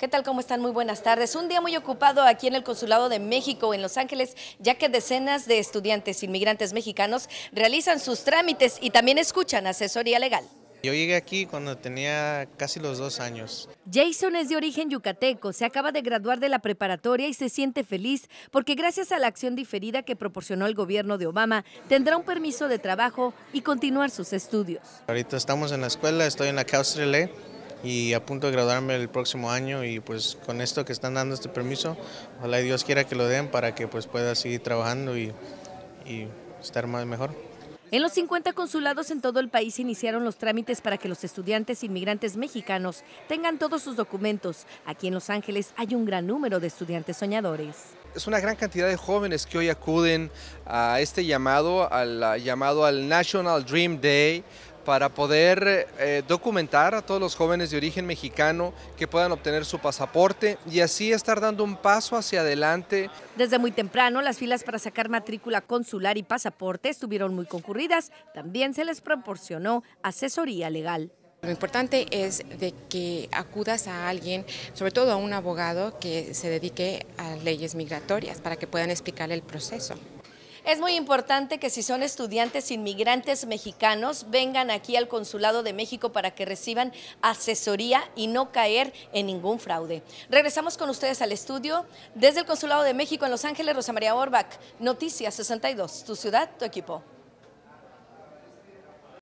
¿Qué tal? ¿Cómo están? Muy buenas tardes. Un día muy ocupado aquí en el Consulado de México en Los Ángeles, ya que decenas de estudiantes inmigrantes mexicanos realizan sus trámites y también escuchan asesoría legal. Yo llegué aquí cuando tenía casi los dos años. Jason es de origen yucateco, se acaba de graduar de la preparatoria y se siente feliz porque gracias a la acción diferida que proporcionó el gobierno de Obama, tendrá un permiso de trabajo y continuar sus estudios. Ahorita estamos en la escuela, estoy en la Caustrele y a punto de graduarme el próximo año y pues con esto que están dando este permiso, ojalá Dios quiera que lo den para que pues pueda seguir trabajando y, y estar más mejor. En los 50 consulados en todo el país iniciaron los trámites para que los estudiantes inmigrantes mexicanos tengan todos sus documentos. Aquí en Los Ángeles hay un gran número de estudiantes soñadores. Es una gran cantidad de jóvenes que hoy acuden a este llamado, al llamado al National Dream Day, para poder eh, documentar a todos los jóvenes de origen mexicano que puedan obtener su pasaporte y así estar dando un paso hacia adelante. Desde muy temprano, las filas para sacar matrícula consular y pasaporte estuvieron muy concurridas. También se les proporcionó asesoría legal. Lo importante es de que acudas a alguien, sobre todo a un abogado que se dedique a leyes migratorias para que puedan explicarle el proceso. Es muy importante que si son estudiantes inmigrantes mexicanos, vengan aquí al Consulado de México para que reciban asesoría y no caer en ningún fraude. Regresamos con ustedes al estudio. Desde el Consulado de México en Los Ángeles, Rosa María Orbach, Noticias 62, tu ciudad, tu equipo.